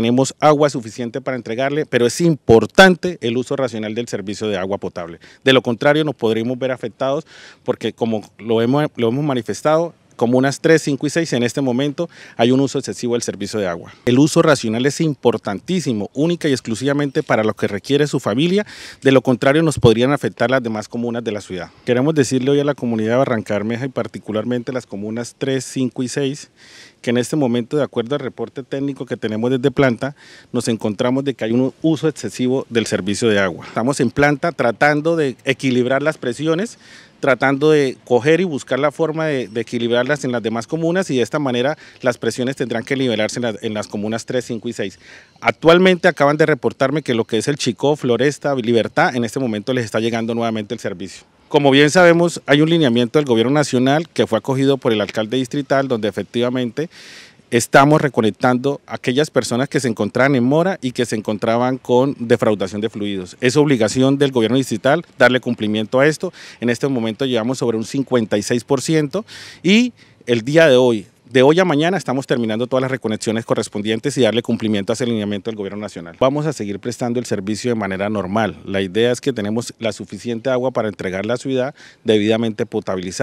tenemos agua suficiente para entregarle, pero es importante el uso racional del servicio de agua potable. De lo contrario, nos podríamos ver afectados porque como lo hemos, manifestado, comunas 3, 5 y 6 en este momento hay un uso excesivo del servicio de agua. El uso racional es importantísimo, única y exclusivamente para lo que requiere su familia, de lo contrario nos podrían afectar las demás comunas de la ciudad. Queremos decirle hoy a la comunidad de Barranca y particularmente las comunas 3, 5 y 6 que en este momento, de acuerdo al reporte técnico que tenemos desde planta, nos encontramos de que hay un uso excesivo del servicio de agua. Estamos en planta tratando de equilibrar las presiones, tratando de coger y buscar la forma de, equilibrarlas en las demás comunas y de esta manera las presiones tendrán que liberarse en, en, las comunas 3, 5 y 6. Actualmente acaban de reportarme que lo que es el Chico, Floresta, Libertad, en este momento les está llegando nuevamente el servicio. Como bien sabemos, hay un lineamiento del gobierno nacional que fue acogido por el alcalde distrital, donde efectivamente estamos reconectando aquellas personas que se encontraban en mora y que se encontraban con defraudación de fluidos. Es obligación del gobierno distrital darle cumplimiento a esto. En este momento llevamos sobre un 56% y el día de hoy de hoy a mañana estamos terminando todas las reconexiones correspondientes y darle cumplimiento a ese alineamiento del gobierno nacional. Vamos a seguir prestando el servicio de manera normal. La idea es que tenemos la suficiente agua para entregar la ciudad debidamente potabilizada.